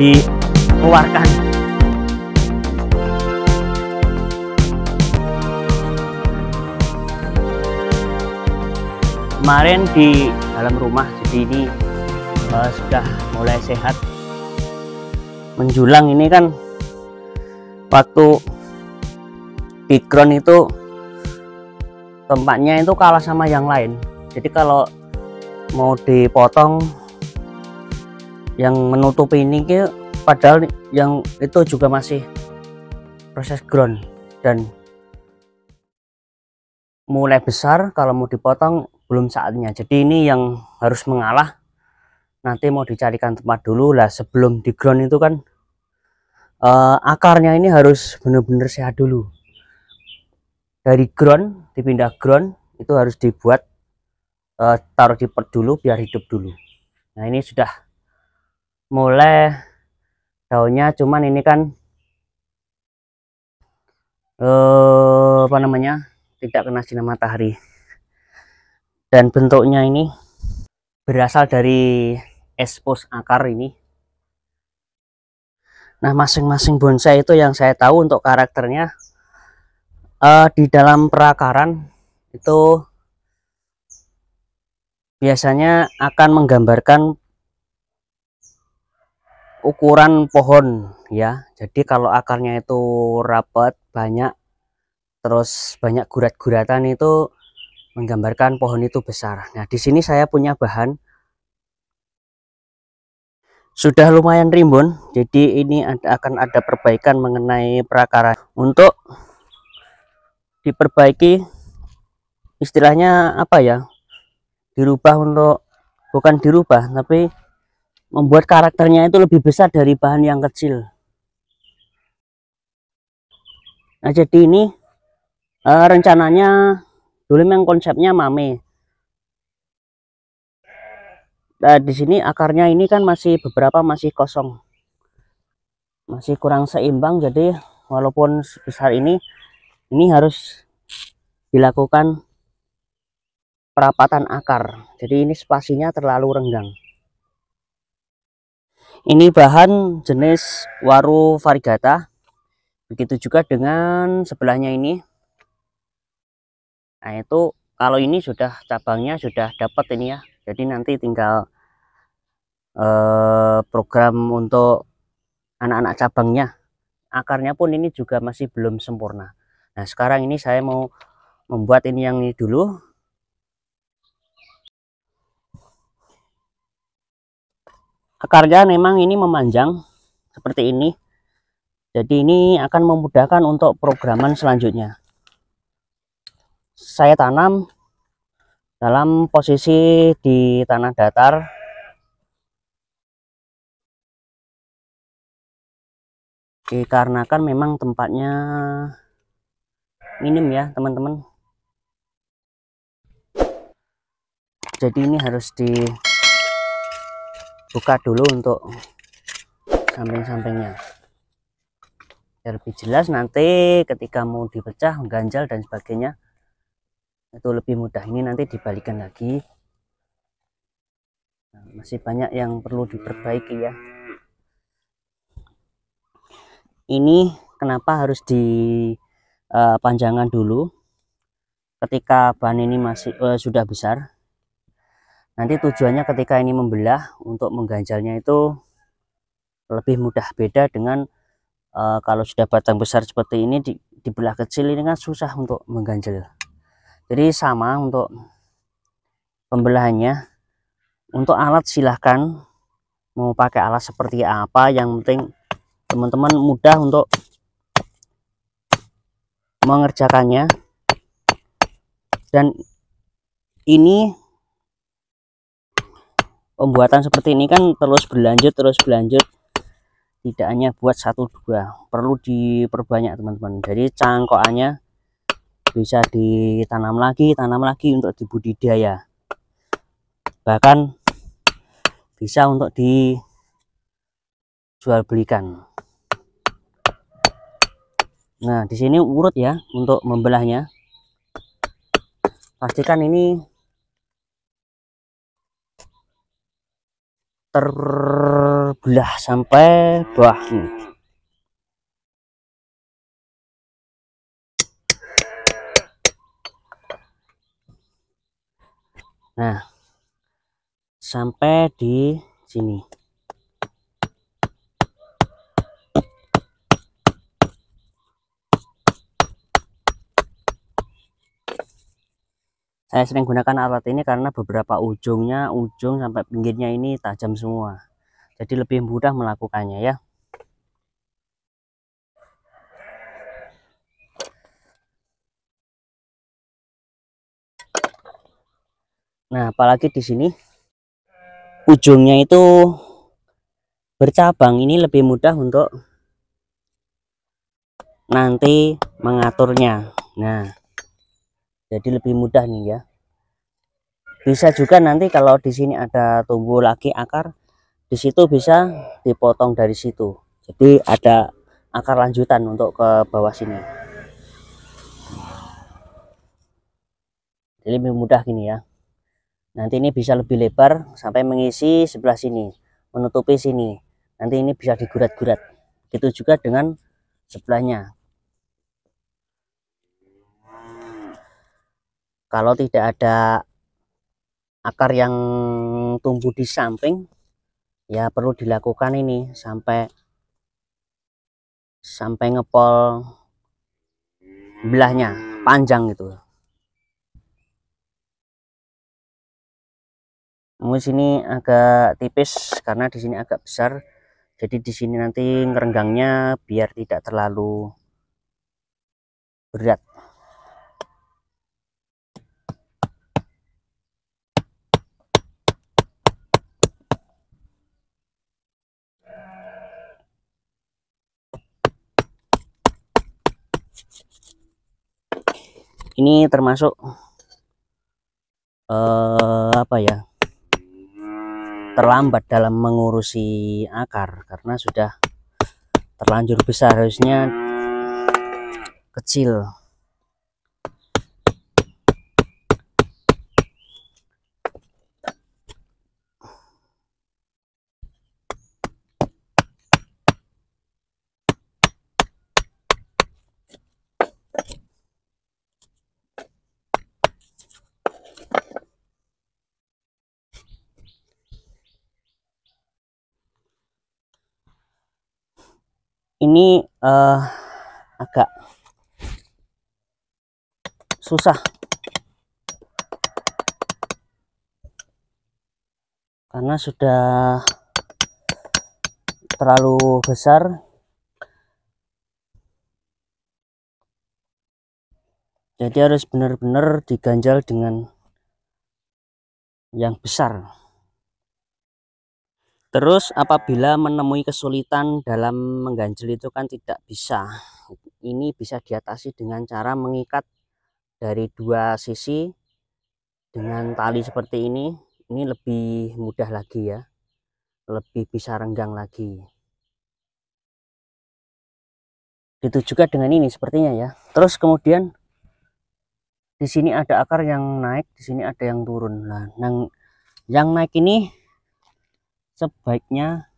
dikeluarkan kemarin di dalam rumah jadi ini uh, sudah mulai sehat menjulang ini kan waktu background itu tempatnya itu kalah sama yang lain jadi kalau mau dipotong yang menutupi ini ke padahal yang itu juga masih proses ground dan mulai besar kalau mau dipotong belum saatnya jadi ini yang harus mengalah nanti mau dicarikan tempat dulu lah sebelum di ground itu kan uh, akarnya ini harus benar-benar sehat dulu dari ground dipindah ground itu harus dibuat uh, taruh di pot dulu biar hidup dulu nah ini sudah mulai daunnya cuman ini kan eh, apa namanya tidak kena sinar matahari dan bentuknya ini berasal dari espos akar ini nah masing-masing bonsai itu yang saya tahu untuk karakternya eh, di dalam perakaran itu biasanya akan menggambarkan ukuran pohon ya jadi kalau akarnya itu rapat banyak terus banyak gurat-guratan itu menggambarkan pohon itu besar nah di sini saya punya bahan sudah lumayan rimbun jadi ini akan ada perbaikan mengenai perakaran untuk diperbaiki istilahnya apa ya dirubah untuk bukan dirubah tapi membuat karakternya itu lebih besar dari bahan yang kecil nah jadi ini uh, rencananya dulu memang konsepnya mame nah, di sini akarnya ini kan masih beberapa masih kosong masih kurang seimbang jadi walaupun sebesar ini ini harus dilakukan perapatan akar jadi ini spasinya terlalu renggang ini bahan jenis waru varigata begitu juga dengan sebelahnya ini nah itu kalau ini sudah cabangnya sudah dapat ini ya jadi nanti tinggal eh, program untuk anak-anak cabangnya akarnya pun ini juga masih belum sempurna nah sekarang ini saya mau membuat ini yang ini dulu akarnya memang ini memanjang seperti ini jadi ini akan memudahkan untuk programan selanjutnya saya tanam dalam posisi di tanah datar dikarenakan memang tempatnya minim ya teman-teman jadi ini harus di buka dulu untuk samping-sampingnya biar lebih jelas nanti ketika mau dipecah ganjal dan sebagainya itu lebih mudah ini nanti dibalikan lagi nah, masih banyak yang perlu diperbaiki ya ini kenapa harus dipanjangkan eh, dulu ketika ban ini masih uh, sudah besar nanti tujuannya ketika ini membelah untuk mengganjalnya itu lebih mudah beda dengan uh, kalau sudah batang besar seperti ini di, dibelah kecil ini kan susah untuk mengganjal jadi sama untuk pembelahannya untuk alat silahkan mau pakai alat seperti apa yang penting teman-teman mudah untuk mengerjakannya dan ini pembuatan seperti ini kan terus berlanjut terus berlanjut tidak hanya buat satu dua perlu diperbanyak teman-teman jadi cangkokannya bisa ditanam lagi tanam lagi untuk dibudidaya bahkan bisa untuk dijual belikan nah di sini urut ya untuk membelahnya pastikan ini terbelah sampai bawah ini Nah, sampai di sini. Saya sering gunakan alat ini karena beberapa ujungnya, ujung sampai pinggirnya ini tajam semua. Jadi lebih mudah melakukannya ya. Nah, apalagi di sini ujungnya itu bercabang. Ini lebih mudah untuk nanti mengaturnya. Nah, jadi lebih mudah nih ya bisa juga nanti kalau di sini ada tumbuh lagi akar di situ bisa dipotong dari situ jadi ada akar lanjutan untuk ke bawah sini jadi lebih mudah gini ya nanti ini bisa lebih lebar sampai mengisi sebelah sini menutupi sini nanti ini bisa digurat-gurat gitu juga dengan sebelahnya kalau tidak ada akar yang tumbuh di samping ya perlu dilakukan ini sampai sampai ngepol belahnya panjang gitu mungkin sini agak tipis karena di sini agak besar. Jadi di sini nanti ngerenggangnya biar tidak terlalu berat. ini termasuk eh, apa ya terlambat dalam mengurusi akar karena sudah terlanjur besar harusnya kecil ini uh, agak susah karena sudah terlalu besar jadi harus benar-benar diganjal dengan yang besar Terus apabila menemui kesulitan dalam mengganjel itu kan tidak bisa. Ini bisa diatasi dengan cara mengikat dari dua sisi dengan tali seperti ini. Ini lebih mudah lagi ya. Lebih bisa renggang lagi. Itu juga dengan ini sepertinya ya. Terus kemudian di sini ada akar yang naik, di sini ada yang turun. Nah, yang yang naik ini sebaiknya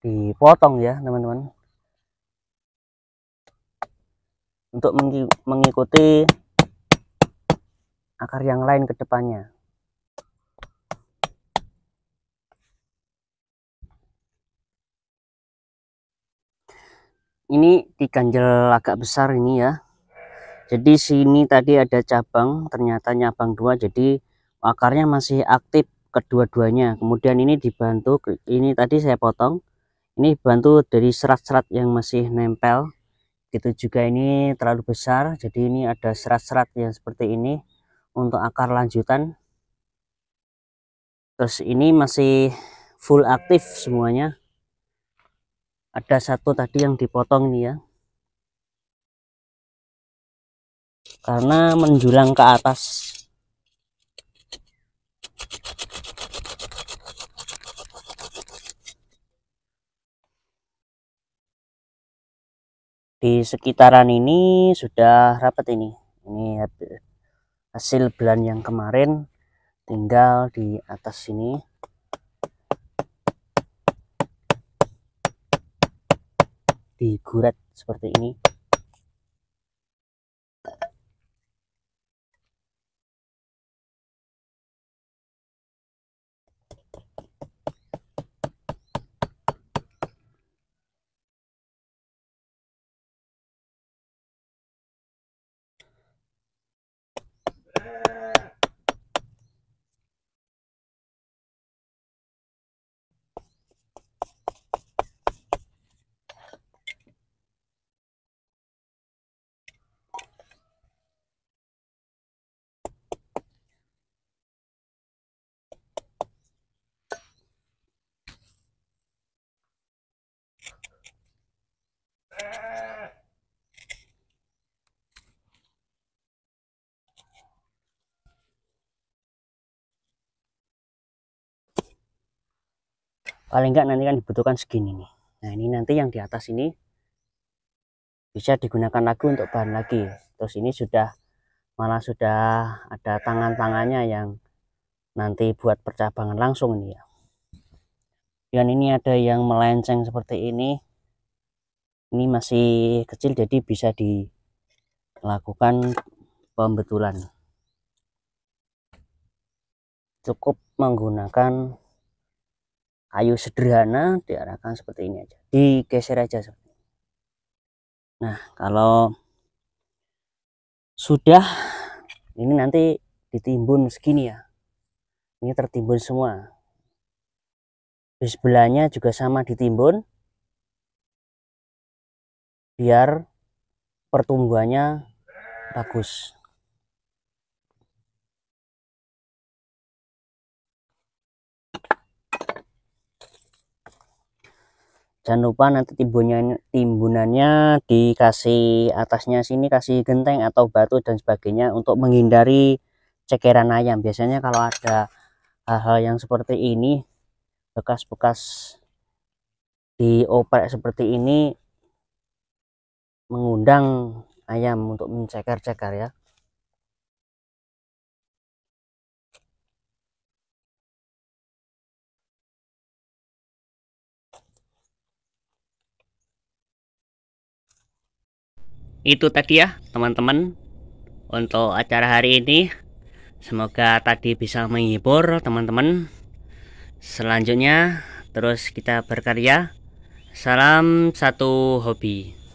dipotong ya teman-teman untuk mengikuti akar yang lain ke depannya ini diganjel agak besar ini ya jadi sini tadi ada cabang ternyata nyabang dua jadi akarnya masih aktif kedua-duanya kemudian ini dibantu ini tadi saya potong ini bantu dari serat-serat yang masih nempel gitu juga ini terlalu besar jadi ini ada serat-serat yang seperti ini untuk akar lanjutan terus ini masih full aktif semuanya ada satu tadi yang dipotong ini ya karena menjulang ke atas di sekitaran ini sudah rapat ini ini hasil belan yang kemarin tinggal di atas sini digurat seperti ini paling enggak nanti kan dibutuhkan segini nih nah ini nanti yang di atas ini bisa digunakan lagi untuk bahan lagi terus ini sudah malah sudah ada tangan-tangannya yang nanti buat percabangan langsung nih. ya dan ini ada yang melenceng seperti ini ini masih kecil jadi bisa dilakukan pembetulan cukup menggunakan kayu sederhana diarahkan seperti ini aja digeser aja seperti ini. nah kalau sudah ini nanti ditimbun segini ya ini tertimbun semua di sebelahnya juga sama ditimbun biar pertumbuhannya bagus jangan lupa nanti timbunannya timbunannya dikasih atasnya sini kasih genteng atau batu dan sebagainya untuk menghindari cekeran ayam biasanya kalau ada hal-hal yang seperti ini bekas-bekas dioprek seperti ini mengundang ayam untuk menceker-ceker ya itu tadi ya teman-teman untuk acara hari ini semoga tadi bisa menghibur teman-teman selanjutnya terus kita berkarya salam satu hobi